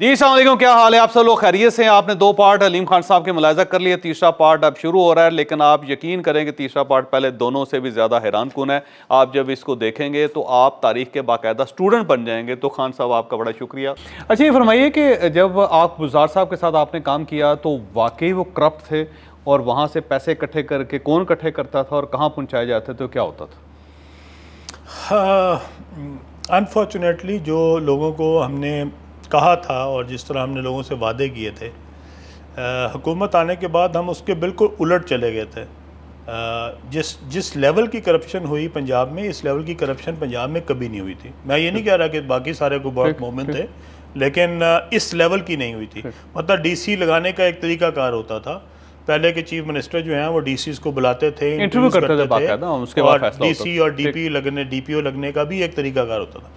जी सलामकुम क्या हाल है आप सब लोग खैरियत से हैं आपने दो पार्ट हलीम खान साहब के मुलायजा कर लिए तीसरा पार्ट अब शुरू हो रहा है लेकिन आप यकीन करें कि तीसरा पार्ट पहले दोनों से भी ज़्यादा हैरान कन है आप जब इसको देखेंगे तो आप तारीख के बाकायदा स्टूडेंट बन जाएंगे तो खान साहब आपका बड़ा शुक्रिया अच्छा ये फरमाइए कि जब आप गुजार साहब के साथ आपने काम किया तो वाकई वो करप्ट थे और वहाँ से पैसे इकट्ठे करके कौन इकट्ठे करता था और कहाँ पहुँचाए जाते तो क्या होता था अनफॉर्चुनेटली हाँ, जो लोगों को हमने कहा था और जिस तरह हमने लोगों से वादे किए थे हुकूमत आने के बाद हम उसके बिल्कुल उलट चले गए थे जिस जिस लेवल की करप्शन हुई पंजाब में इस लेवल की करप्शन पंजाब में कभी नहीं हुई थी मैं ये नहीं कह रहा कि बाकी सारे को बहुत मोमेंट थे लेकिन इस लेवल की नहीं हुई थी मतलब डीसी लगाने का एक तरीका कार होता था पहले के चीफ मिनिस्टर जो हैं वो डीसीज को बुलाते थे इंटरव्यू करते, करते थे, थे उसके बाद डीसी और डीपी लगने डीपीओ लगने का भी एक तरीका कार होता था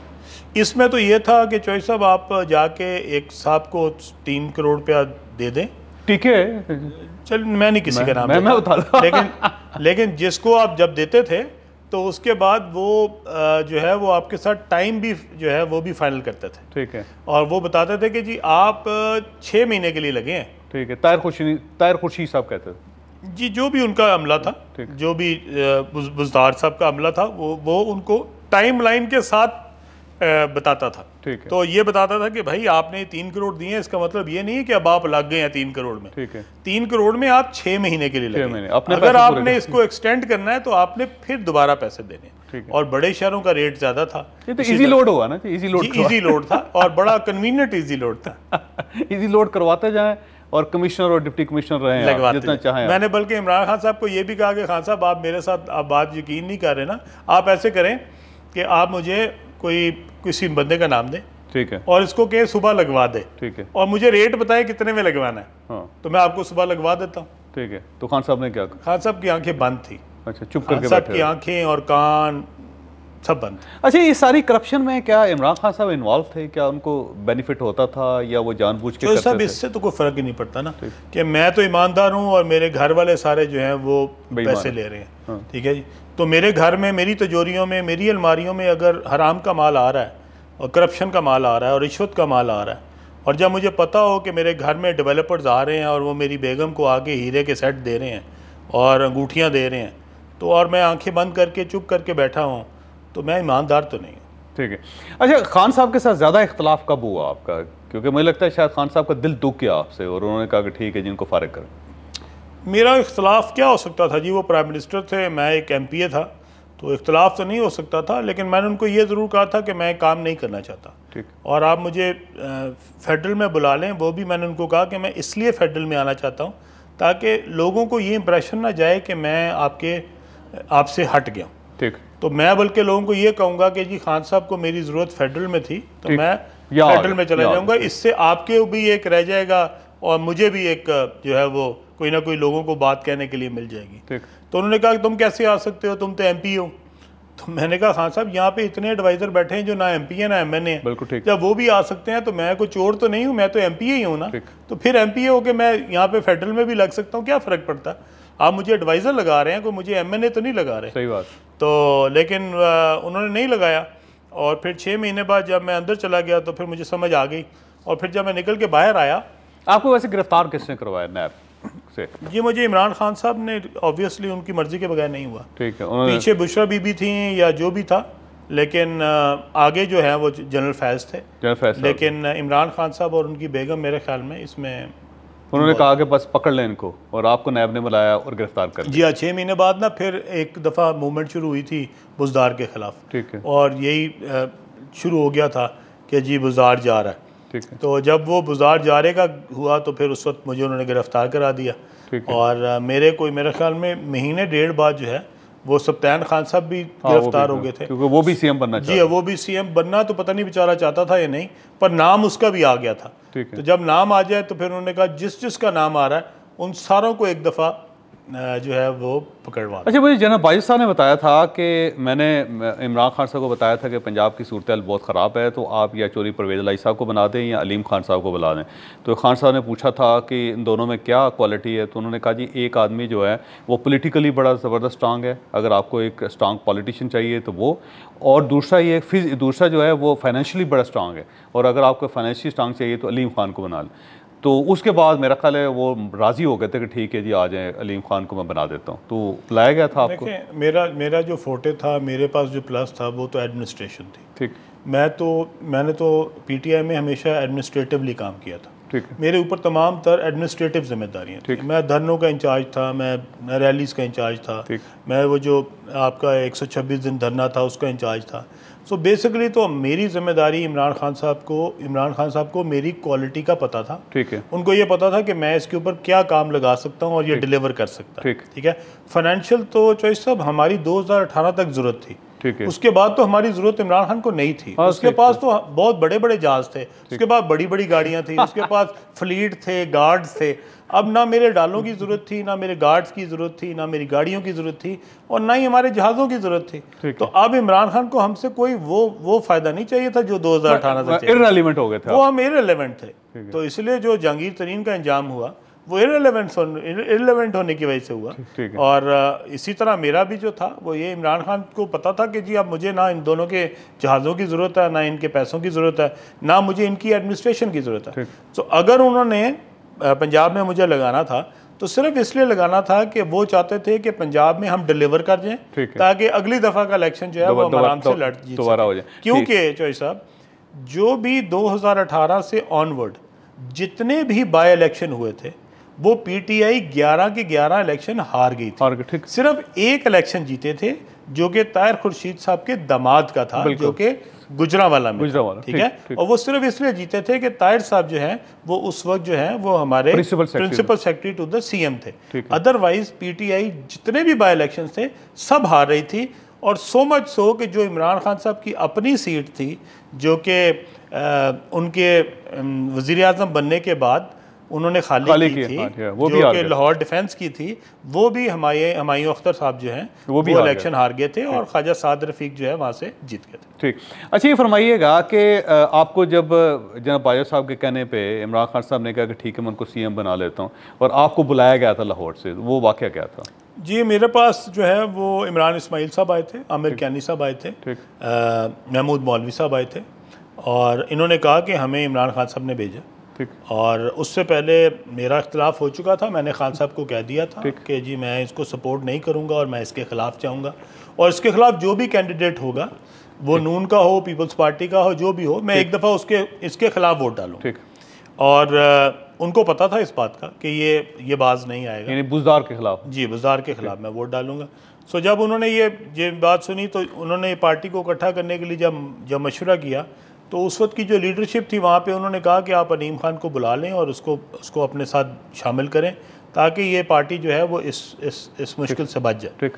इसमें तो ये था कि चौहरी साहब आप जाके एक साहब को तीन करोड़ रुपया दे दें ठीक है चल मैं नहीं किसी मैं, का नाम मैं, मैं उठा लेकिन लेकिन जिसको आप जब देते थे तो उसके बाद वो जो है वो आपके साथ टाइम भी जो है वो भी फाइनल करते थे ठीक है और वो बताते थे कि जी आप छः महीने के लिए लगे हैं ठीक है तायर खुशी तायर खुशी साहब कहते थे जी जो भी उनका अमला था जो भी बुजदार साहब का अमला था वो वो उनको टाइम लाइन के साथ बताता था ठीक है तो ये बताता था कि भाई आपने तीन करोड़ दिए इसका मतलब ये नहीं कि अब आप लग गए हैं तीन करोड़ में ठीक है तीन करोड़ में आप छह महीने के लिए लगे अपने अगर आपने इसको एक्सटेंड करना है तो आपने फिर दोबारा पैसे देने और बड़े शहरों का रेट ज़्यादा था ये तो इजी लोड हुआ ना इजी लोड इजी लोड था और बड़ा कन्वीनियंट इजी लोड था इजी लोड करवाते जाए और कमिश्नर और डिप्टी कमिश्नर रहे हैं जितना चाहे मैंने बल्कि इमरान खान साहब को ये भी कहा कि खान साहब आप मेरे साथ आप बात यकीन नहीं कर रहे ना आप ऐसे करें कि आप मुझे कोई किसी बंदे का नाम दे ठीक है और इसको कहे सुबह लगवा दे ठीक है और मुझे रेट बताए कितने में लगवाना है हाँ। तो मैं आपको सुबह लगवा देता हूँ ठीक है तो खान साहब ने क्या खान साहब की आंखें बंद थी अच्छा चुप करके साहब की आंखें और कान सब बंद अच्छा ये सारी करप्शन में क्या इमरान खान साहब इन्वॉल्व थे क्या उनको बेनिफिट होता था या वो जानबूझ के तो करते साहब इससे तो कोई फ़र्क ही नहीं पड़ता ना कि मैं तो ईमानदार हूँ और मेरे घर वाले सारे जो हैं वो पैसे ले रहे हैं हाँ। ठीक है जी तो मेरे घर में मेरी तजोरियों में मेरी अलमारियों में अगर हराम का माल आ रहा है और करप्शन का माल आ रहा है और रिश्वत का माल आ रहा है और जब मुझे पता हो कि मेरे घर में डेवलपर्स आ रहे हैं और वो मेरी बेगम को आके हीरे के सेट दे रहे हैं और अंगूठियाँ दे रहे हैं तो और मैं आँखें बंद करके चुप करके बैठा हूँ तो मैं ईमानदार तो नहीं हूँ ठीक है अच्छा खान साहब के साथ ज़्यादा इख्तलाफ कब हुआ आपका क्योंकि मुझे लगता है शायद खान साहब का दिल दुख गया आपसे और उन्होंने कहा कि ठीक है जिनको फारग करें मेरा इख्तलाफ क्या हो सकता था जी वो प्राइम मिनिस्टर थे मैं एक एम पी ए था तो इख्तलाफ तो नहीं हो सकता था लेकिन मैंने उनको ये ज़रूर कहा था कि मैं काम नहीं करना चाहता ठीक और आप मुझे फेडरल में बुला लें वो भी मैंने उनको कहा कि मैं इसलिए फेडरल में आना चाहता हूँ ताकि लोगों को ये इम्प्रेशन ना जाए कि मैं आपके आपसे हट गया ठीक तो मैं बल्कि लोगों को ये कहूँगा कि जी खान साहब को मेरी ज़रूरत फेडरल में थी तो मैं फेडरल में चला जाऊँगा इससे आपके भी एक रह जाएगा और मुझे भी एक जो है वो कोई ना कोई लोगों को बात कहने के लिए मिल जाएगी तो उन्होंने कहा कि तुम कैसे आ सकते हो तुम तो एम हो तो मैंने कहा खान हाँ साहब यहाँ पे इतने एडवाइज़र बैठे हैं जो ना एम पी है ना एम एन ए जब वो भी आ सकते हैं तो मैं कोई चोर तो नहीं हूँ मैं तो एम पी ही हूँ ना तो फिर एम पी होकर मैं यहाँ पे फेडरल में भी लग सकता हूँ क्या फ़र्क पड़ता है आप मुझे एडवाइज़र लगा रहे हैं कोई मुझे एम एन ए तो नहीं लगा रहे सही बात तो लेकिन उन्होंने नहीं लगाया और फिर छः महीने बाद जब मैं अंदर चला गया तो फिर मुझे समझ आ गई और फिर जब मैं निकल के बाहर आया आपको वैसे गिरफ्तार किसने करवाया नैब से ये मुझे इमरान खान साहब ने ऑब्वियसली उनकी मर्जी के बगैर नहीं हुआ ठीक है पीछे बुशरा बीबी थी या जो भी था लेकिन आगे जो है वो जनरल फैज थे जनरल फैज लेकिन इमरान खान साहब और उनकी बेगम मेरे ख्याल में इसमें उन्होंने कहा कि बस पकड़ लें इनको और आपको नैब ने बुलाया और गिरफ्तार कर जी हाँ छः महीने बाद ना फिर एक दफ़ा मूवमेंट शुरू हुई थी बुजदार के ख़िलाफ़ ठीक है और यही शुरू हो गया था कि जी बुजदार जा रहा है तो जब वो बुजार जारे का हुआ तो फिर उस वक्त मुझे उन्होंने गिरफ़्तार करा दिया और मेरे कोई मेरे ख्याल में महीने डेढ़ बाद जो है वो सप्तान खान साहब भी हाँ, गिरफ्तार हो गए थे क्योंकि वो भी सीएम बनना जी वो भी सीएम बनना तो पता नहीं बेचारा चाहता था या नहीं पर नाम उसका भी आ गया था तो जब नाम आ जाए तो फिर उन्होंने कहा जिस जिसका नाम आ रहा है उन सारों को एक दफ़ा जो है वो पकड़वा अच्छा मुझे जना बाई साहब ने बताया था कि मैंने इमरान खान साहब को बताया था कि पंजाब की सूरत बहुत ख़राब है तो आप या चोरी परवेज लाई साहब को बना दें या अलीम खान साहब को बुला दें तो खान साहब ने पूछा था कि इन दोनों में क्या क्वालिटी है तो उन्होंने कहा जी एक आदमी जो है वो पोलिटिकली बड़ा ज़बरदस्त स्ट्रांग है अगर आपको एक स्ट्रांग पॉलिटिशियन चाहिए तो वो और दूसरा ये फिज दूसरा जो है वो फाइनेंशली बड़ा स्ट्रांग है और अगर आपको फाइनेंशली स्ट्रांग चाहिए तो अलीम खान को बना लें तो उसके बाद मेरा ख्याल है वो राज़ी हो गए थे कि ठीक है जी आ जाए अलीम ख़ान को मैं बना देता हूँ तो लाया गया था आपको मेरा मेरा जो फोटे था मेरे पास जो प्लस था वो तो एडमिनिस्ट्रेशन थी ठीक मैं तो मैंने तो पीटीआई में हमेशा एडमिनिस्ट्रेटिवली काम किया था ठीक मेरे ऊपर तमाम तर एडमिनिस्ट्रेटिव जिम्मेदारियाँ ठीक मैं धरनों का इंचार्ज था मैं रैलीज़ का इंचार्ज था मैं वो जो आपका एक दिन धरना था उसका इंचार्ज था सो so बेसिकली तो मेरी जिम्मेदारी इमरान खान साहब को इमरान खान साहब को मेरी क्वालिटी का पता था ठीक है उनको ये पता था कि मैं इसके ऊपर क्या काम लगा सकता हूँ और ये डिलीवर कर सकता ठीक ठीक है फाइनेंशियल तो चॉइस साहब हमारी 2018 तक ज़रूरत थी ठीक है उसके बाद तो हमारी जरूरत इमरान खान को नहीं थी हाँ, उसके पास तो बहुत बड़े बड़े जहाज थे उसके पास बड़ी बड़ी गाड़ियाँ थी उसके पास फ्लीट थे गार्ड्स थे अब ना मेरे डालों की ज़रूरत थी ना मेरे गार्ड्स की ज़रूरत थी ना मेरी गाड़ियों की ज़रूरत थी और ना ही हमारे जहाज़ों की ज़रूरत थी तो अब इमरान खान को हमसे कोई वो वो फ़ायदा नहीं चाहिए था जो दो हज़ार अठारह से इरेलीवेंट हो गए थे वो हम इलेवेंट थे तो इसलिए जो जहांगीर तरीन का इंजाम हुआ वो इलेवेंट इलेवेंट होने की वजह से हुआ और इसी तरह मेरा भी जो था वो ये इमरान खान को पता था कि जी अब मुझे ना इन दोनों के जहाज़ों की ज़रूरत है ना इनके पैसों की ज़रूरत है ना मुझे इनकी एडमिनिस्ट्रेशन की ज़रूरत है तो अगर उन्होंने पंजाब में मुझे लगाना था तो सिर्फ इसलिए लगाना था कि वो चाहते थे कि पंजाब में हम डिलीवर कर दें ताकि अगली दफ़ा का इलेक्शन जो है वो आराम से लड़ दोबारा हो जाए क्योंकि चौधरी साहब जो भी 2018 से ऑनवर्ड जितने भी बाय इलेक्शन हुए थे वो पीटीआई 11 के 11 इलेक्शन हार गई थी सिर्फ एक इलेक्शन जीते थे जो कि तायर खुर्शीद साहब के दामाद का था जो कि गुजरावाला में गुजरावाला ठीक है थीक। और वो सिर्फ इसलिए जीते थे कि ताहिर साहब जो हैं वो उस वक्त जो हैं वो हमारे principal secretary to the CM थे अदरवाइज पीटीआई जितने भी बाई इलेक्शन थे सब हार रही थी और सो मच सो कि जो इमरान खान साहब की अपनी सीट थी जो कि उनके वजीर बनने के बाद उन्होंने खाली, खाली की, थी हाँ, वो जो कि लाहौर डिफेंस की थी वो भी हमारे हमायूं अख्तर साहब जो हैं वो भी इलेक्शन हार गए थे और ख्वाजा साद रफीक जो है वहाँ से जीत गए थे ठीक अच्छा ये फरमाइएगा कि आपको जब जनाब बाजवा साहब के कहने पर इमरान खान साहब ने कहा कि ठीक है मैं उनको सी एम बना लेता हूँ और आपको बुलाया गया था लाहौर से वो वाक़ क्या था जी मेरे पास जो है वो इमरान इसमाइल साहब आए थे आमिर कैनी साहब आए थे महमूद मौलवी साहब आए थे और इन्होंने कहा कि हमें इमरान खान साहब ने भेजा और उससे पहले मेरा इख्तलाफ हो चुका था मैंने खान साहब को कह दिया था कि जी मैं इसको सपोर्ट नहीं करूँगा और मैं इसके ख़िलाफ़ जाऊँगा और इसके ख़िलाफ़ जो भी कैंडिडेट होगा वो नून का हो पीपल्स पार्टी का हो जो भी हो मैं एक दफ़ा उसके इसके ख़िलाफ़ वोट डालूँ और उनको पता था इस बात का कि ये ये बाज नहीं आएगा यानी बुजदार के खिलाफ जी बुजदार के खिलाफ मैं वोट डालूंगा सो जब उन्होंने ये ये बात सुनी तो उन्होंने पार्टी को इकट्ठा करने के लिए जब जब मशवरा किया तो उस वक्त की जो लीडरशिप थी वहाँ पे उन्होंने कहा कि आप अनीम खान को बुला लें और उसको उसको अपने साथ शामिल करें ताकि ये पार्टी जो है वो इस इस इस मुश्किल से बच जाए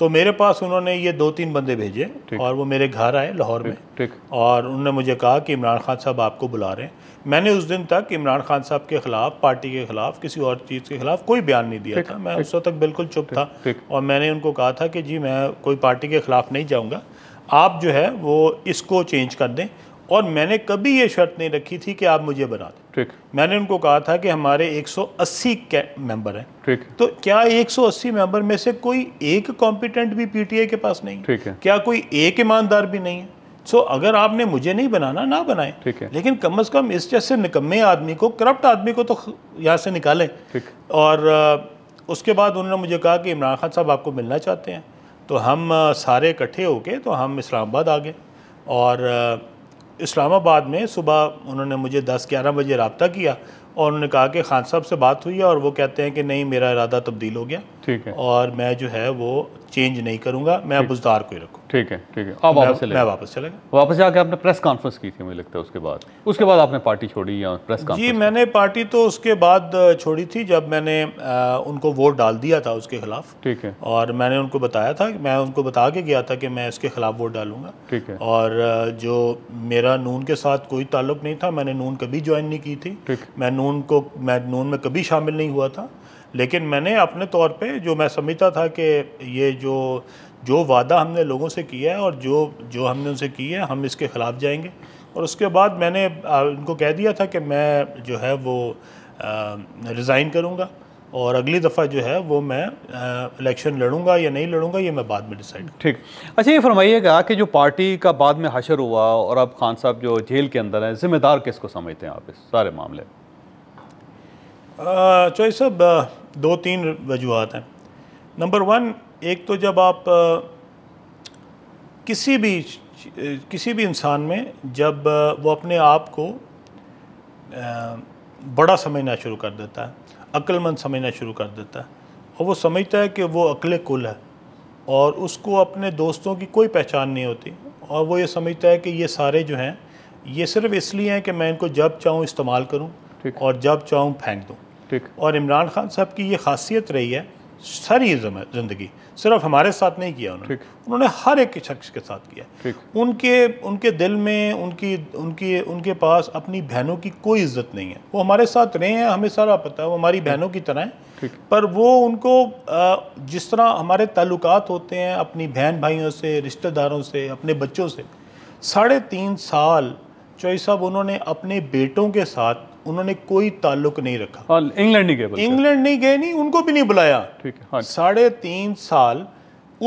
तो मेरे पास उन्होंने ये दो तीन बंदे भेजे और वो मेरे घर आए लाहौर में ठीक और उन्होंने मुझे कहा कि इमरान खान साहब आपको बुला रहे हैं मैंने उस दिन तक इमरान खान साहब के ख़िलाफ़ पार्टी के ख़िलाफ़ किसी और चीज़ के ख़िलाफ़ कोई बयान नहीं दिया था मैं उस वक्त तक बिल्कुल चुप था और मैंने उनको कहा था कि जी मैं कोई पार्टी के ख़िलाफ़ नहीं जाऊँगा आप जो है वो इसको चेंज कर दें और मैंने कभी ये शर्त नहीं रखी थी कि आप मुझे बना दें ठीक मैंने उनको कहा था कि हमारे 180 मेंबर हैं ठीक तो क्या 180 मेंबर में से कोई एक कॉम्पिटेंट भी पीटीआई के पास नहीं ठीक है क्या कोई एक ईमानदार भी नहीं है सो so, अगर आपने मुझे नहीं बनाना ना बनाए ठीक है लेकिन कम अज़ कम इस जैसे निकम्मे आदमी को करप्ट आदमी को तो यहाँ से निकालें ठीक और उसके बाद उन्होंने मुझे कहा कि इमरान खान साहब आपको मिलना चाहते हैं तो हम सारे इकट्ठे होके तो हम इस्लामाबाद आ गए और इस्लामाबाद में सुबह उन्होंने मुझे दस ग्यारह बजे रबता किया और उन्होंने कहा कि खान साहब से बात हुई है और वो कहते हैं कि नहीं मेरा इरादा तब्दील हो गया ठीक है और मैं जो है वो चेंज नहीं करूंगा मैं अब बुजदार को ही रखू ठीक है ठीक है आप वापस मैं वापस चले गया वापस जाके आपने प्रेस कॉन्फ्रेंस की थी मुझे लगता है उसके बाद उसके बाद आपने पार्टी छोड़ी या प्रेस जी मैंने पार्टी तो उसके बाद छोड़ी थी जब मैंने उनको वोट डाल दिया था उसके खिलाफ ठीक है और मैंने उनको बताया था मैं उनको बता के गया था कि मैं इसके खिलाफ वोट डालूंगा ठीक है और जो मेरा नून के साथ कोई ताल्लुक नहीं था मैंने नून कभी ज्वाइन नहीं की थी मैं नून को मैं नून में कभी शामिल नहीं हुआ था लेकिन मैंने अपने तौर पे जो मैं समझता था कि ये जो जो वादा हमने लोगों से किया है और जो जो हमने उनसे किया है हम इसके ख़िलाफ़ जाएंगे और उसके बाद मैंने उनको कह दिया था कि मैं जो है वो रिज़ाइन करूँगा और अगली दफ़ा जो है वो मैं इलेक्शन लड़ूंगा या नहीं लड़ूंगा ये मैं बाद में डिसाइड ठीक अच्छा ये फरमाइएगा कि जो पार्टी का बाद में हशर हुआ और अब खान साहब जो जेल के अंदर हैं जिम्मेदार किसको समझते हैं आप इस सारे मामले में चौहरी साहब दो तीन वजूहत हैं नंबर वन एक तो जब आप किसी भी किसी भी इंसान में जब वो अपने आप को बड़ा समझना शुरू कर देता है अक्लमंद समझना शुरू कर देता है और वो समझता है कि वो अकल कुल है और उसको अपने दोस्तों की कोई पहचान नहीं होती और वो ये समझता है कि ये सारे जो हैं ये सिर्फ इसलिए हैं कि मैं इनको जब चाहूँ इस्तेमाल करूँ और जब चाहूँ फेंक दूँ ठीक और इमरान खान साहब की ये खासियत रही है सारी ज़िंदगी सिर्फ हमारे साथ नहीं किया उन्होंने उन्होंने हर एक शख्स के साथ किया उनके उनके दिल में उनकी उनकी उनके पास अपनी बहनों की कोई इज्जत नहीं है वो हमारे साथ रहे हैं हमें सारा पता है वो हमारी बहनों की तरह हैं पर वो उनको जिस तरह हमारे ताल्लुक होते हैं अपनी बहन भाइयों से रिश्तेदारों से अपने बच्चों से साढ़े तीन साल चौई साहब उन्होंने अपने बेटों के साथ उन्होंने कोई ताल्लुक नहीं रखा हाँ, इंग्लैंड नहीं गए इंग्लैंड नहीं गए नहीं उनको भी नहीं बुलाया ठीक है हाँ। साढ़े तीन साल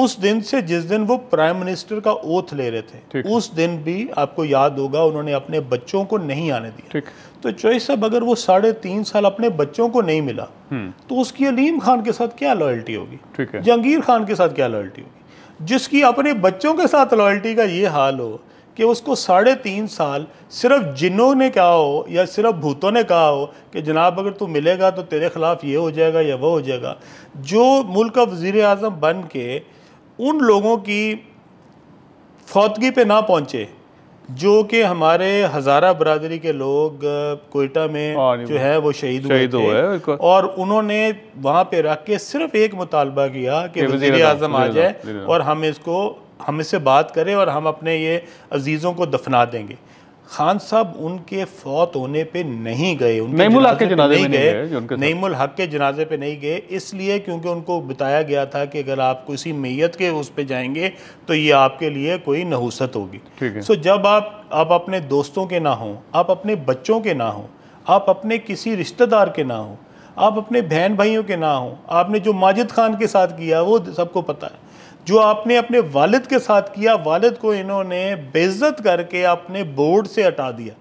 उस दिन से जिस दिन वो प्राइम मिनिस्टर का ओथ ले रहे थे उस दिन भी आपको याद होगा उन्होंने अपने बच्चों को नहीं आने दिया ठीक तो चोई साहब अगर वो साढ़े तीन साल अपने बच्चों को नहीं मिला हम्म। तो उसकी अलीम खान के साथ क्या लॉयल्टी होगी ठीक है जहांगीर खान के साथ क्या लॉयल्टी होगी जिसकी अपने बच्चों के साथ लॉयल्टी का ये हाल हो कि उसको साढ़े तीन साल सिर्फ जिन्हों ने कहा हो या सिर्फ भूतों ने कहा हो कि जनाब अगर तू मिलेगा तो तेरे ख़िलाफ़ ये हो जाएगा या वह हो जाएगा जो मुल्क का वज़ी अजम बन के उन लोगों की फौतगी पे ना पहुँचे जो कि हमारे हज़ारा बरदरी के लोग कोयटा में जो है वो शहीद हुए थे और उन्होंने वहाँ पे रख के सिर्फ एक मुतालबा किया कि वजी अजम आ जाए और हम इसको हम इससे बात करें और हम अपने ये अजीज़ों को दफना देंगे खान साहब उनके फौत होने पे नहीं गए उनके नहीं के जनाजे नहीं गए नईमुल हक के जनाजे पे नहीं गए इसलिए क्योंकि उनको बताया गया था कि अगर आप किसी मैयत के उस पे जाएंगे तो ये आपके लिए कोई नहुसत होगी सो जब आप आप अपने दोस्तों के ना हों आप अपने बच्चों के ना हों आप अपने किसी रिश्तेदार के ना हों आप अपने बहन भाइयों के ना हों आपने जो माजिद खान के साथ किया वो सबको पता है जो आपने अपने वालिद के साथ किया वालिद को इन्होंने बेज़त करके अपने बोर्ड से हटा दिया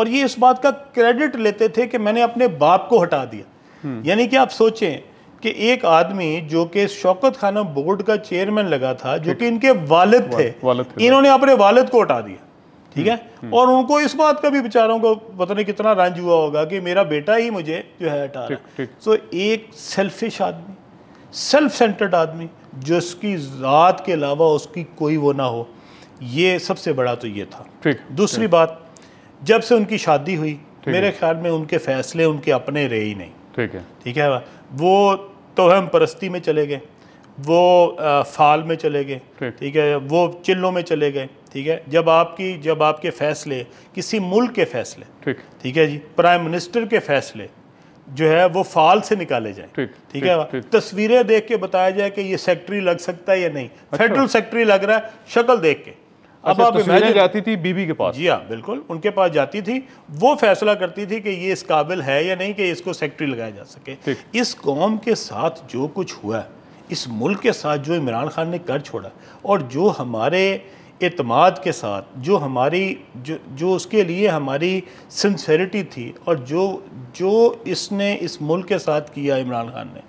और ये इस बात का क्रेडिट लेते थे कि मैंने अपने बाप को हटा दिया हम्म। यानी कि आप सोचें कि एक आदमी जो कि शौकत खाना बोर्ड का चेयरमैन लगा था जो कि इनके वालिद थे थे इन्होंने अपने वालिद को हटा दिया ठीक है हम्म, हम्म। और उनको इस बात का भी बेचारों को पता नहीं कितना रंज हुआ होगा कि मेरा बेटा ही मुझे जो है हटा रहा सो एक सेल्फिश आदमी सेल्फ सेंटर्ड आदमी जिसकी ज़ात के अलावा उसकी कोई वो ना हो ये सबसे बड़ा तो ये था ठीक दूसरी ठीक। बात जब से उनकी शादी हुई मेरे ख्याल में उनके फैसले उनके अपने रहे ही नहीं ठीक है ठीक है वो तो हम परस्ती में चले गए वो आ, फाल में चले गए ठीक है वो चिल्लों में चले गए ठीक है जब आपकी जब आपके फैसले किसी मुल्क के फैसले ठीक है जी प्राइम मिनिस्टर के फैसले जो है वो फाल से निकाले जाए ठीक, है तस्वीरें देख के बताया जाए कि ये सेक्ट्री लग सकता है या नहीं अच्छा। फेडरल सेक्ट्री लग रहा है शक्ल देख के अब अच्छा, आप इमेजिन जाती थी बीबी के पास जी हाँ बिल्कुल उनके पास जाती थी वो फैसला करती थी कि ये इस काबिल है या नहीं कि इसको सेक्ट्री लगाया जा सके इस कौम के साथ जो कुछ हुआ इस मुल्क के साथ जो इमरान खान ने कर छोड़ा और जो हमारे एतमाद के साथ जो हमारी जो जो उसके लिए हमारी सिंसेरिटी थी और जो जो इसने इस मुल्क के साथ किया इमरान खान ने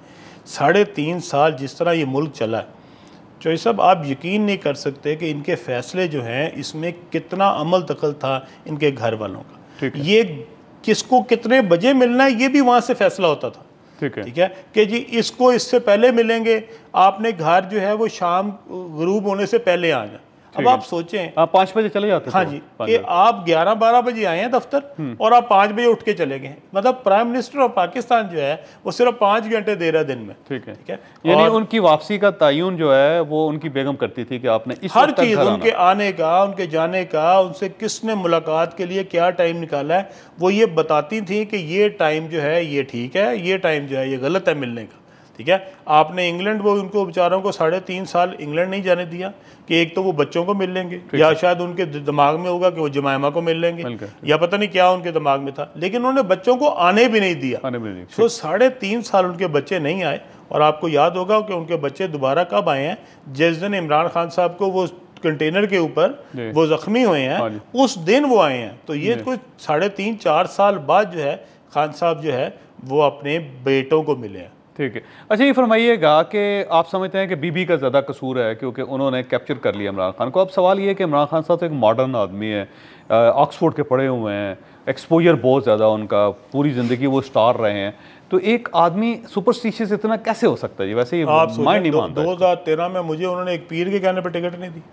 साढ़े तीन साल जिस तरह ये मुल्क चला है तो सब आप यकीन नहीं कर सकते कि इनके फैसले जो हैं इसमें कितना अमल दखल था इनके घर वालों का ये किसको कितने बजे मिलना है ये भी वहाँ से फैसला होता था ठीक है ठीक है कि जी इसको इससे पहले मिलेंगे आपने घर जो है वो शाम गरूब होने से पहले आ जाए अब आप सोचें आप पाँच बजे चले जाते हाँ तो जी कि आप ग्यारह बारह बजे आए हैं दफ्तर हम्म। और आप पाँच बजे उठ के चले गए मतलब प्राइम मिनिस्टर ऑफ पाकिस्तान जो है वो सिर्फ पाँच घंटे दे रहा है दिन में ठीक है ठीक है यानी उनकी वापसी का तयन जो है वो उनकी बेगम करती थी कि आपने इस हर चीज़ उनके आने का उनके जाने का उनसे किसने मुलाकात के लिए क्या टाइम निकाला है वो ये बताती थी कि ये टाइम जो है ये ठीक है ये टाइम जो है ये गलत है मिलने का ठीक है आपने इंग्लैंड वो उनको बेचारों को साढ़े तीन साल इंग्लैंड नहीं जाने दिया कि एक तो वो बच्चों को मिल लेंगे या शायद उनके दिमाग में होगा कि वो जमायमा को मिल लेंगे या पता नहीं क्या उनके दिमाग में था लेकिन उन्होंने बच्चों को आने भी नहीं दिया तो साढ़े तीन साल उनके बच्चे नहीं आए और आपको याद होगा कि उनके बच्चे दोबारा कब आए हैं जिस दिन इमरान खान साहब को वो कंटेनर के ऊपर वो जख्मी हुए हैं हाँ उस दिन वो आए हैं तो ये कुछ साढ़े तीन चार साल बाद जो है खान साहब जो है वो अपने बेटों को मिले हैं ठीक है अच्छा ये फरमाइएगा कि आप समझते हैं कि बीबी का ज़्यादा कसूर है क्योंकि उन्होंने कैप्चर कर लिया इमरान खान को अब सवाल ये है कि इमरान खान साहब तो एक मॉडर्न आदमी है ऑक्सफोर्ड के पढ़े हुए हैं एक्सपोजर बहुत ज़्यादा उनका पूरी ज़िंदगी वो स्टार रहे हैं तो एक आदमी सुपरस्टिशियस इतना कैसे हो सकता है जी वैसे आप माइंड नहीं दो हज़ार तेरह में मुझे उन्होंने एक पीर के कहने पर टिकट नहीं दी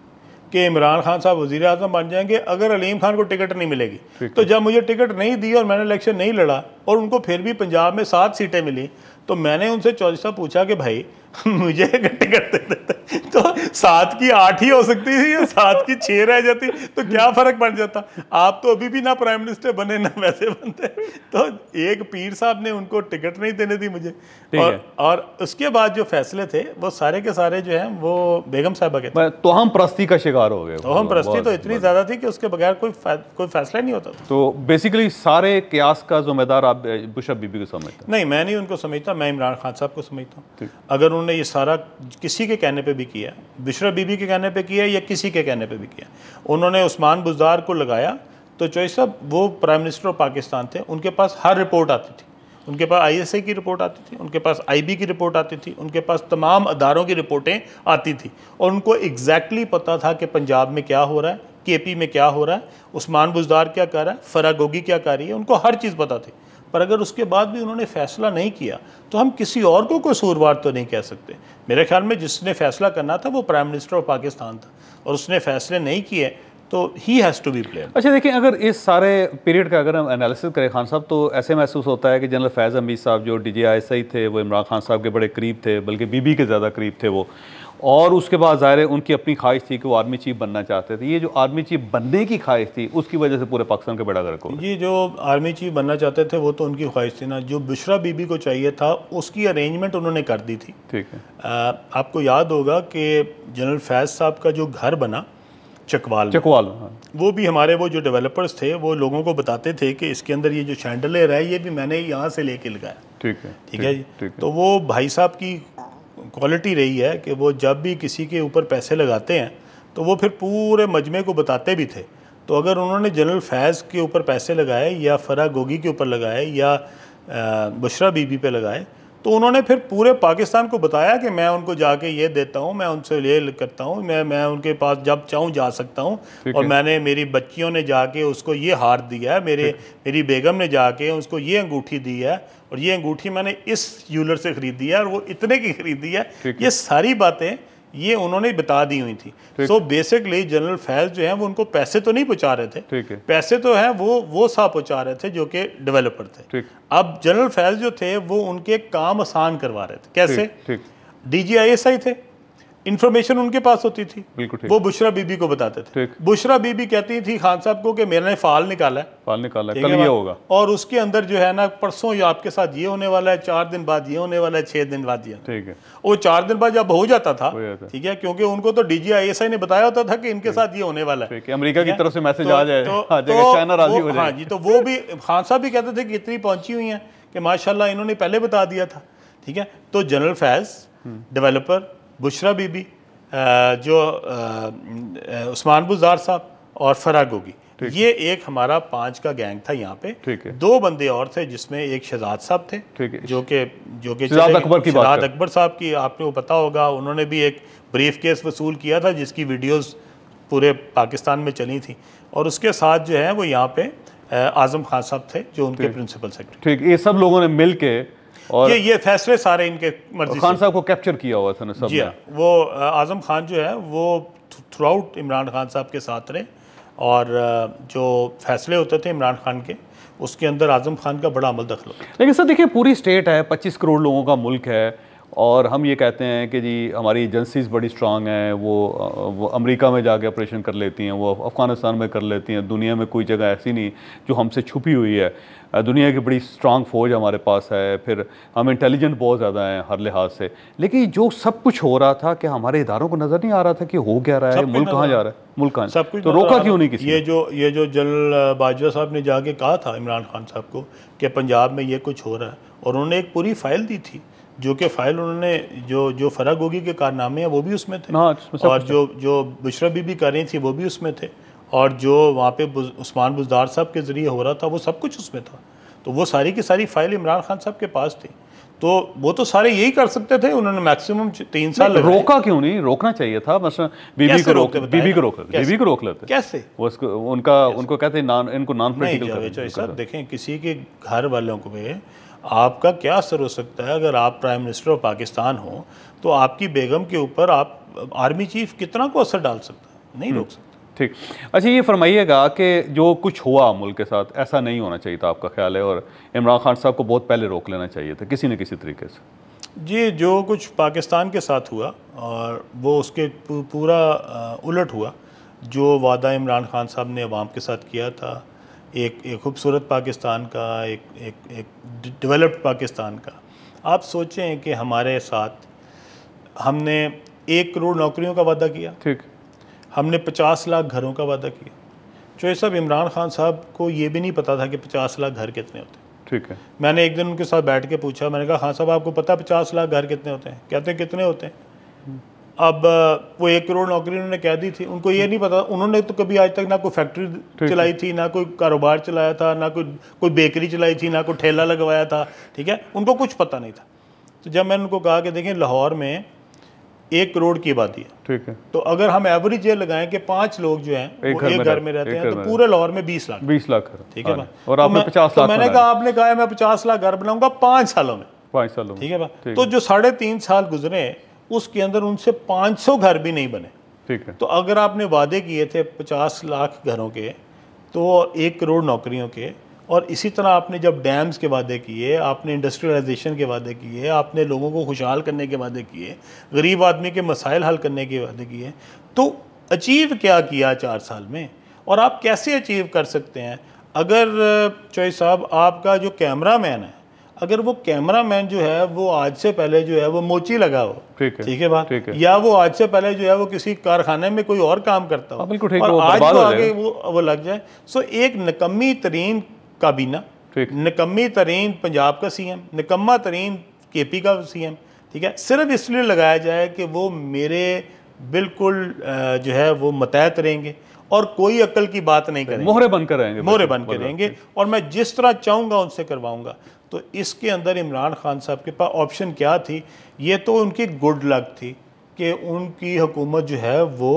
कि इमरान खान साहब वजी अजम बन जाएंगे अगर अलीम खान को टिकट नहीं मिलेगी तो जब मुझे टिकट नहीं दी और मैंने इलेक्शन नहीं लड़ा और उनको फिर भी पंजाब में सात सीटें मिली तो मैंने उनसे चौधरी साहब पूछा कि भाई मुझे इकट्ठे करते देते तो सात की आठ ही हो सकती थी या सात की छः रह जाती तो क्या फ़र्क पड़ जाता आप तो अभी भी ना प्राइम मिनिस्टर बने ना वैसे बनते तो एक पीर साहब ने उनको टिकट नहीं देने दी मुझे और, और उसके बाद जो फैसले थे वो सारे के सारे जो हैं वो बेगम साहबा के तो हम प्रस्ती का शिकार हो गए तो हम प्रस्ती तो इतनी ज़्यादा थी कि उसके बगैर कोई कोई फैसला नहीं होता तो बेसिकली सारे क्यास का जिम्मेदार आप बुशा बीबी को समझते नहीं मैं नहीं उनको समझता मैं इमरान खान साहब को समझता हूँ अगर उन्होंने ये सारा किसी के कहने पे भी किया बिशरा बीबी के कहने पे किया या किसी के कहने पे भी किया उन्होंने उस्मान बुजदार को लगाया तो चौई साहब वो प्राइम मिनिस्टर ऑफ पाकिस्तान थे उनके पास हर रिपोर्ट आती थी उनके पास आईएसआई की रिपोर्ट आती थी उनके पास आईबी की रिपोर्ट आती थी उनके पास तमाम अदारों की रिपोर्टें आती थी और उनको एग्जैक्टली exactly पता था कि पंजाब में क्या हो रहा है केपी में क्या हो रहा है उस्मान बुजदार क्या कर रहा है फरा गोगी क्या कर रही है उनको हर चीज़ पता थी पर अगर उसके बाद भी उन्होंने फैसला नहीं किया तो हम किसी और को कसूरवार तो नहीं कह सकते मेरे ख्याल में जिसने फैसला करना था वो प्राइम मिनिस्टर ऑफ पाकिस्तान था और उसने फैसले नहीं किए तो ही हैज़ टू बी प्लेयर अच्छा देखिए अगर इस सारे पीरियड का अगर हम एनालिसिस करें खान साहब तो ऐसे महसूस होता है कि जनरल फैज़ अमीद साहब जो डी एस आई थे वो इमरान खान साहब के बड़े करीब थे बल्कि बीबी के ज़्यादा करीब थे वो और उसके बाद ज़ाहिर है उनकी अपनी ख्वाहिश थी कि वो आर्मी चीफ बनना चाहते थे ये जो आर्मी चीफ बनने की ख्वाहिश थी उसकी वजह से पूरे पाकिस्तान का बेड़ा गर्क हो ये जो आर्मी चीफ बनना चाहते थे वो तो उनकी ख्वाहिश थी ना जो बिश्रा बीबी को चाहिए था उसकी अरेंजमेंट उन्होंने कर दी थी ठीक है आ, आपको याद होगा कि जनरल फैज साहब का जो घर बना चकवाल चकवाल हाँ। वो भी हमारे वो जो डेवलपर्स थे वो लोगों को बताते थे कि इसके अंदर ये जो शैंडलेर है ये भी मैंने यहाँ से लेके लगाया ठीक है ठीक है जी तो वो भाई साहब की क्वालिटी रही है कि वो जब भी किसी के ऊपर पैसे लगाते हैं तो वो फिर पूरे मजमे को बताते भी थे तो अगर उन्होंने जनरल फैज़ के ऊपर पैसे लगाए या फरा गोगी के ऊपर लगाए या बशरा बीबी पे लगाए तो उन्होंने फिर पूरे पाकिस्तान को बताया कि मैं उनको जाके ये देता हूँ मैं उनसे ये करता हूँ मैं मैं उनके पास जब चाहूँ जा सकता हूँ और मैंने मेरी बच्चियों ने जाके उसको ये हार दिया है मेरे मेरी बेगम ने जाके उसको ये अंगूठी दी है और ये अंगूठी मैंने इस यूलर से खरीदी है और वो इतने की खरीदी है ये सारी बातें ये उन्होंने बता दी हुई थी सो बेसिकली जनरल फैज जो है वो उनको पैसे तो नहीं पहुँचा रहे थे पैसे तो है वो वो साहब पहुंचा रहे थे जो कि डेवलपर थे अब जनरल फैज जो थे वो उनके काम आसान करवा रहे थे कैसे D G I S I थे इन्फॉर्मेशन उनके पास होती थी वो बुशरा बीबी को बताते थे बुशरा बीबी कहती थी खान साहब को कि मैंने फाल निकाला है फाल निकाला है कल ये होगा और उसके अंदर जो है ना परसों ये आपके साथ ये होने वाला है चार दिन बाद ये होने वाला है छह दिन बाद ये ठीक है वो चार दिन बाद जब हो जाता था ठीक है क्योंकि उनको तो डीजी आई ने बताया होता था कि इनके साथ ये होने वाला है अमरीका की तरफ से मैसेज तो आ जाए तो, हाँ, तो, हाँ तो वो भी खान साहब भी कहते थे कि इतनी पहुंची हुई है कि माशाला इन्होंने पहले बता दिया था ठीक है तो जनरल फैज डेवलपर बुशरा बीबी जो उस्मान बुजार साहब और फरा गोगी ये एक हमारा पांच का गैंग था यहाँ पे दो बंदे और थे जिसमें एक शहजाद साहब थे जो कि जो कि शहजाद अकबर की शहजाद अकबर साहब की आपने वो पता होगा उन्होंने भी एक ब्रीफ केस वसूल किया था जिसकी वीडियोस पूरे पाकिस्तान में चली थी और उसके साथ जो है वो यहाँ पे आज़म खान साहब थे जो उनके प्रिंसिपल सेक्रेटरी ठीक ये सब लोगों ने मिल के और ये ये फैसले सारे इनके मर्जी खान साहब को कैप्चर किया हुआ था ना सब जी हाँ, वो आज़म खान जो है वो थ्रू आउट इमरान खान साहब के साथ रहे और जो फैसले होते थे इमरान खान के उसके अंदर आज़म खान का बड़ा अमल दखल लेकिन सर देखिए पूरी स्टेट है पच्चीस करोड़ लोगों का मुल्क है और हम ये कहते हैं कि जी हमारी एजेंसीज बड़ी स्ट्रांग हैं वो वो अमेरिका में जाके ऑपरेशन कर लेती हैं वो अफ़गानिस्तान में कर लेती हैं दुनिया में कोई जगह ऐसी नहीं जो हमसे छुपी हुई है दुनिया की बड़ी स्ट्रांग फ़ौज हमारे पास है फिर हम इंटेलिजेंट बहुत ज़्यादा हैं हर लिहाज से लेकिन जो सब कुछ हो रहा था कि हमारे इदारों को नज़र नहीं आ रहा था कि हो क्या रहा है मुल्क कहाँ जा रहा है मुल्क कहाँ सब कुछ तो रोका क्यों नहीं किसी ये जो ये जो जनरल बाजवा साहब ने जाके कहा था इमरान खान साहब को कि पंजाब में ये कुछ हो रहा है और उन्होंने एक पूरी फाइल दी थी जो कि फ़ाइल उन्होंने जो जो फ़रग होगी के कारनामे हैं वो भी उसमें थे हाँ, और जो जो बुशरा बीबी कर रही थी वो भी उसमें थे और जो वहाँ पे उस्मान बुजदार साहब के ज़रिए हो रहा था वो सब कुछ उसमें था तो वो सारी की सारी फ़ाइल इमरान खान साहब के पास थी तो वो तो सारे यही कर सकते थे उन्होंने मैक्सिमम तीन साल रोका क्यों नहीं रोकना चाहिए था बस बीबी को रोक बीबी को रोक बीबी को रोक लेते कैसे वो उसको उनका उनको कहते नॉन इनको नॉन पॉलिटिकल देखें किसी के घर वालों को भी आपका क्या असर हो सकता है अगर आप प्राइम मिनिस्टर ऑफ पाकिस्तान हो तो आपकी बेगम के ऊपर आप आर्मी चीफ कितना को असर डाल सकता है नहीं रोक हम्म, सकता ठीक अच्छा ये फरमाइएगा कि जो कुछ हुआ मुल्क के साथ ऐसा नहीं होना चाहिए था आपका ख्याल है और इमरान खान साहब को बहुत पहले रोक लेना चाहिए था किसी न किसी तरीके से जी जो कुछ पाकिस्तान के साथ हुआ और वो उसके पूरा उलट हुआ जो वादा इमरान खान साहब ने अवाम के साथ किया था एक एक खूबसूरत पाकिस्तान का एक एक एक डेवलप्ड पाकिस्तान का आप सोचें कि हमारे साथ हमने एक करोड़ नौकरियों का वादा किया ठीक हमने पचास लाख घरों का वादा किया जो सब इमरान खान साहब को ये भी नहीं पता था कि पचास लाख घर कितने होते हैं ठीक है मैंने एक दिन उनके साथ बैठ के पूछा मैंने कहा खान हाँ साहब आपको पता पचास लाख घर कितने होते हैं कहते हैं कितने होते हैं अब वो एक करोड़ नौकरी उन्होंने कह दी थी उनको ये नहीं पता उन्होंने तो कभी आज तक ना कोई फैक्ट्री चलाई थी ना कोई कारोबार चलाया था ना कोई कोई बेकरी चलाई थी ना कोई ठेला लगवाया था ठीक है उनको कुछ पता नहीं था तो जब मैंने उनको कहा कि देखें लाहौर में एक करोड़ की आबादी है ठीक है तो अगर हम एवरेज ये लगाएं कि पांच लोग जो हैं एक घर में रहते हैं तो पूरे लाहौर में बीस लाख बीस लाख ठीक है हाँ और तो आपने पचास तो लाख मैंने कहा आपने कहा मैं पचास लाख घर बनाऊंगा पाँच सालों में पाँच सालों ठीक है तो जो साढ़े तीन साल गुजरे उसके अंदर उनसे 500 घर भी नहीं बने ठीक है तो अगर आपने वादे किए थे 50 लाख घरों के तो एक करोड़ नौकरियों के और इसी तरह आपने जब डैम्स के वादे किए आपने इंडस्ट्रियलाइजेशन के वादे किए आपने लोगों को खुशहाल करने के वादे किए गरीब आदमी के मसाइल हल करने के वादे किए तो अचीव क्या किया चार साल में और आप कैसे अचीव कर सकते हैं अगर चोई साहब आपका जो कैमरा मैन है अगर वो कैमरा मैन जो है वो आज से पहले जो है वो मोची लगा हो ठीक है ठीक है बात या वो आज से पहले जो है वो किसी कारखाने में कोई और काम करता हो हाँ, बिल्कुल ठीक है आज तो आगे वो वो लग जाए सो एक निकम्मी तरीन काबीना निकम्मी तरीन पंजाब का सीएम निकम्मा तरीन के पी का एम ठीक है सिर्फ इसलिए लगाया जाए कि वो मेरे बिल्कुल जो है वो मतहत रहेंगे और कोई अकल की बात नहीं करेंगे मोहरे बनकर रहेंगे मोहरे बनकर रहेंगे और मैं जिस तरह चाहूंगा उनसे करवाऊंगा तो इसके अंदर इमरान खान साहब के पास ऑप्शन क्या थी ये तो उनकी गुड लक थी कि उनकी हुकूमत जो है वो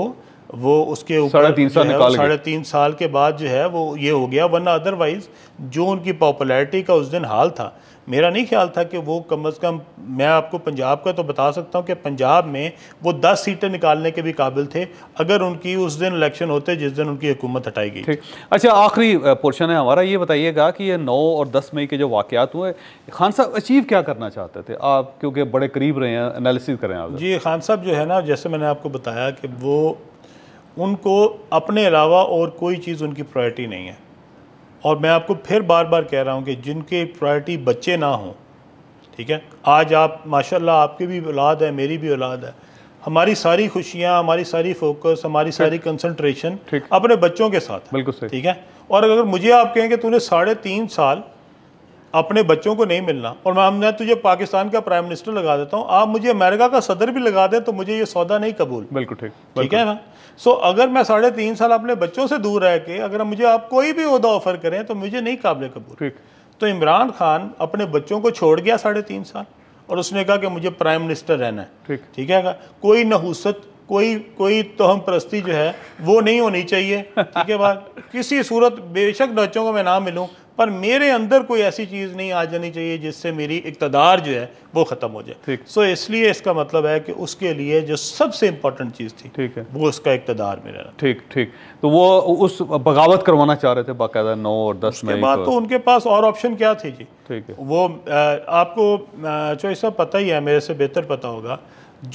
वो उसके ऊपर साढ़े तीन साल साढ़े तीन साल के बाद जो है वो ये हो गया वरना अदरवाइज़ जो उनकी पॉपुलैरिटी का उस दिन हाल था मेरा नहीं ख्याल था कि वो कम अज़ कम मैं आपको पंजाब का तो बता सकता हूँ कि पंजाब में वो दस सीटें निकालने के भी काबिल थे अगर उनकी उस दिन इलेक्शन होते जिस दिन उनकी हुकूमत हटाई गई ठीक अच्छा आखिरी पोर्शन है हमारा ये बताइएगा कि ये नौ और दस मई के जो वाक़ात हुए खान साहब अचीव क्या करना चाहते थे आप क्योंकि बड़े करीब रहे हैं एनालिसिस करें आप जी खान साहब जो है ना जैसे मैंने आपको बताया कि वो उनको अपने अलावा और कोई चीज़ उनकी प्रायोरिटी नहीं है और मैं आपको फिर बार बार कह रहा हूँ कि जिनके प्रायोरिटी बच्चे ना हों ठीक है आज आप माशाल्लाह आपकी भी औलाद है मेरी भी औलाद है हमारी सारी खुशियाँ हमारी सारी फोकस हमारी सारी कंसंट्रेशन अपने बच्चों के साथ बिल्कुल ठीक है और अगर मुझे आप कहें कि तूने साढ़े तीन साल अपने बच्चों को नहीं मिलना और मैं मैं तुझे पाकिस्तान का प्राइम मिनिस्टर लगा देता हूँ आप मुझे अमेरिका का सदर भी लगा दें तो मुझे ये सौदा नहीं कबूल बिल्कुल ठीक ठीक है ना सो अगर मैं साढ़े तीन साल अपने बच्चों से दूर रह के अगर मुझे आप कोई भी अहदा ऑफर करें तो मुझे नहीं काबिल कबूल ठीक तो इमरान खान अपने बच्चों को छोड़ गया साढ़े तीन साल और उसने कहा कि मुझे प्राइम मिनिस्टर रहना है ठीक ठीक है कोई नहूसत कोई कोई तोहम परस्ती जो है वो नहीं होनी चाहिए ठीक है बात किसी सूरत बेशक बच्चों को मैं ना मिलूँ पर मेरे अंदर कोई ऐसी चीज़ नहीं आ जानी चाहिए जिससे मेरी इकतदार जो है वो ख़त्म हो जाए सो so, इसलिए इसका मतलब है कि उसके लिए जो सबसे इम्पोर्टेंट चीज़ थी ठीक है वो उसका इकतदार में रहना ठीक ठीक तो वो उस बगावत करवाना चाह रहे थे बाकायदा नौ और दस के बाद तो उनके पास और ऑप्शन क्या थी जी ठीक है वो आपको चौहसा पता ही है मेरे से बेहतर पता होगा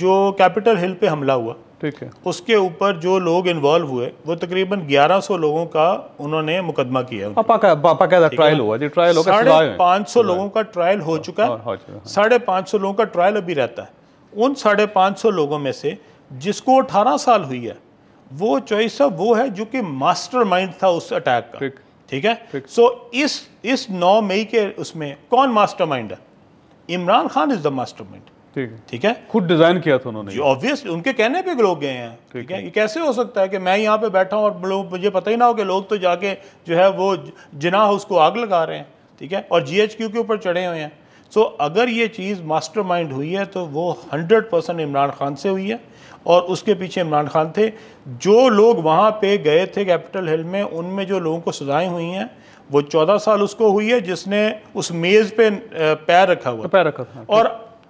जो कैपिटल हिल पे हमला हुआ ठीक है उसके ऊपर जो लोग इन्वॉल्व हुए वो तकरीबन 1100 लोगों का उन्होंने मुकदमा किया बाकायदा ट्रायल हुआ जी ट्रायल होगा साढ़े पाँच सौ लोगों का ट्रायल हाँ, हाँ, हो चुका है साढ़े पाँच सौ लोगों का ट्रायल अभी रहता है उन साढ़े पाँच सौ लोगों में से जिसको अठारह साल हुई है वो चॉइस वो है जो कि मास्टर था उस अटैक का ठीक है सो इस नौ मई के उसमें कौन मास्टर है Imran Khan is the mastermind ठीक है खुद डिजाइन किया था उन्होंने ऑब्वियसली उनके कहने पे लोग गए हैं ठीक है ये कैसे हो सकता है कि मैं यहाँ पे बैठा हूँ और मुझे पता ही ना हो कि लोग तो जाके जो है वो जिनाह उसको आग लगा रहे हैं ठीक है और जीएचक्यू के ऊपर चढ़े हुए हैं सो अगर ये चीज़ मास्टरमाइंड हुई है तो वो हंड्रेड परसेंट इमरान खान से हुई है और उसके पीछे इमरान खान थे जो लोग वहाँ पे गए थे कैपिटल हिल में उनमें जो लोगों को सजाएं हुई हैं वो चौदह साल उसको हुई है जिसने उस मेज़ पे पैर रखा हुआ पैर रखा था और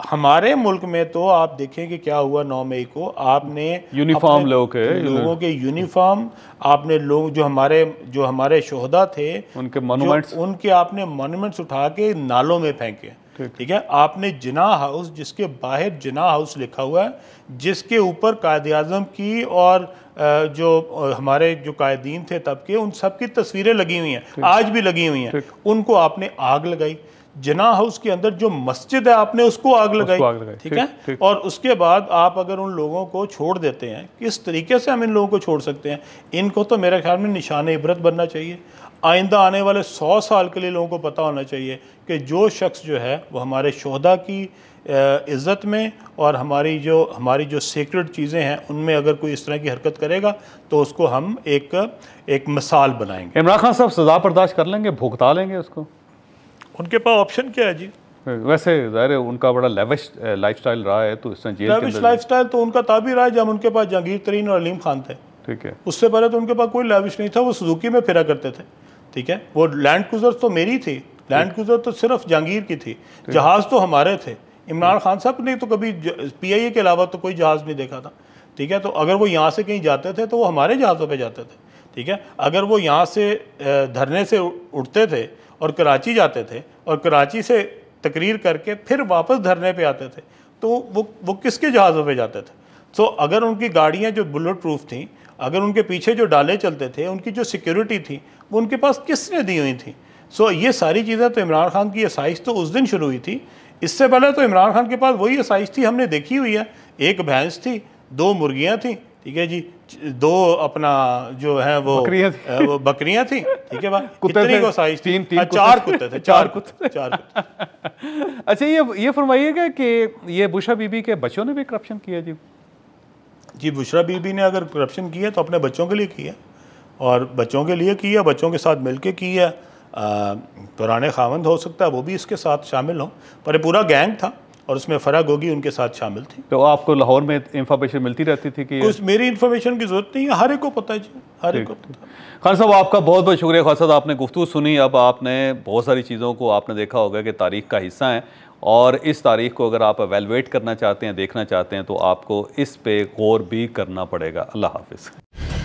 हमारे मुल्क में तो आप देखें कि क्या हुआ नौ मई को आपने यूनिफॉर्म लोग लोगों के यूनिफॉर्म आपने लोग जो हमारे जो हमारे शोहदा थे उनके मोनूमेंट्स उनके आपने मोनूमेंट्स उठा के नालों में फेंके ठीक है आपने जिना हाउस जिसके बाहर जिना हाउस लिखा हुआ है जिसके ऊपर कायद अजम की और जो हमारे जो कायदीन थे तब के उन सब की तस्वीरें लगी हुई हैं आज भी लगी हुई हैं उनको आपने आग लगाई जना हाउस के अंदर जो मस्जिद है आपने उसको आग लगाई आग लगाई ठीक है और उसके बाद आप अगर उन लोगों को छोड़ देते हैं किस तरीके से हम इन लोगों को छोड़ सकते हैं इनको तो मेरे ख्याल में निशान इबरत बनना चाहिए आइंदा आने वाले सौ साल के लिए लोगों को पता होना चाहिए कि जो शख्स जो है वो हमारे शहदा की इज़्ज़त में और हमारी जो हमारी जो सीक्रेट चीज़ें हैं उनमें अगर कोई इस तरह की हरकत करेगा तो उसको हम एक एक मिसाल बनाएंगे इमरान खान साहब सजा बर्दाश्त कर लेंगे भुगता लेंगे उसको उनके पास ऑप्शन क्या है जी वैसे ज़ाहिर है उनका बड़ा लेविश लाइफस्टाइल रहा है तो इस तरह जेल लेविश लाइफस्टाइल तो उनका तभी रहा है जब उनके पास जहांगीर तरीन और अलीम खान थे ठीक है उससे पहले तो उनके पास कोई लेविश नहीं था वो सुजुकी में फिरा करते थे ठीक है वो लैंड क्रूजर तो मेरी थी लैंड क्रूजर तो सिर्फ जहांगीर की थी जहाज़ तो हमारे थे इमरान खान साहब ने तो कभी ए के अलावा तो कोई जहाज़ नहीं देखा था ठीक है तो अगर वो यहाँ से कहीं जाते थे तो वो हमारे जहाज़ों पर जाते थे ठीक है अगर वो यहाँ से धरने से उठते थे और कराची जाते थे और कराची से तकरीर करके फिर वापस धरने पे आते थे तो वो वो किसके जहाज़ों पे जाते थे तो so, अगर उनकी गाड़ियाँ जो बुलेट प्रूफ थी अगर उनके पीछे जो डाले चलते थे उनकी जो सिक्योरिटी थी वो उनके पास किसने दी हुई थी सो so, ये सारी चीज़ें तो इमरान खान की आसाइश तो उस दिन शुरू हुई थी इससे पहले तो इमरान खान के पास वही आसाइश थी हमने देखी हुई है एक भैंस थी दो मुर्गियाँ थीं ठीक है जी दो अपना जो है वो बकरियाँ थी, वो थी ठीक है भाई कुत्ते थे तीन तीन हाँ, चार कुत्ते थे चार कुत्ते चार अच्छा ये ये फरमाइएगा कि ये बुशरा बीबी के बच्चों ने भी करप्शन किया जी जी बुशरा बीबी ने अगर करप्शन किया तो अपने बच्चों के लिए किया और बच्चों के लिए किया बच्चों के साथ मिल के किया पुराने खावंद हो सकता है वो भी इसके साथ शामिल हों पर पूरा गैंग था और उसमें फर्क होगी उनके साथ शामिल थी तो आपको लाहौर में इंफॉर्मेशन मिलती रहती थी कि उस मेरी इंफॉर्मेशन की ज़रूरत नहीं है हर एक को पता है जी हर एक को खान साहब आपका बहुत बहुत शुक्रिया खान साहब आपने गुफ्तु सुनी अब आपने बहुत सारी चीज़ों को आपने देखा होगा कि तारीख का हिस्सा है और इस तारीख को अगर आप एवेलुएट करना चाहते हैं देखना चाहते हैं तो आपको इस पर गौर भी करना पड़ेगा अल्लाह हाफिज़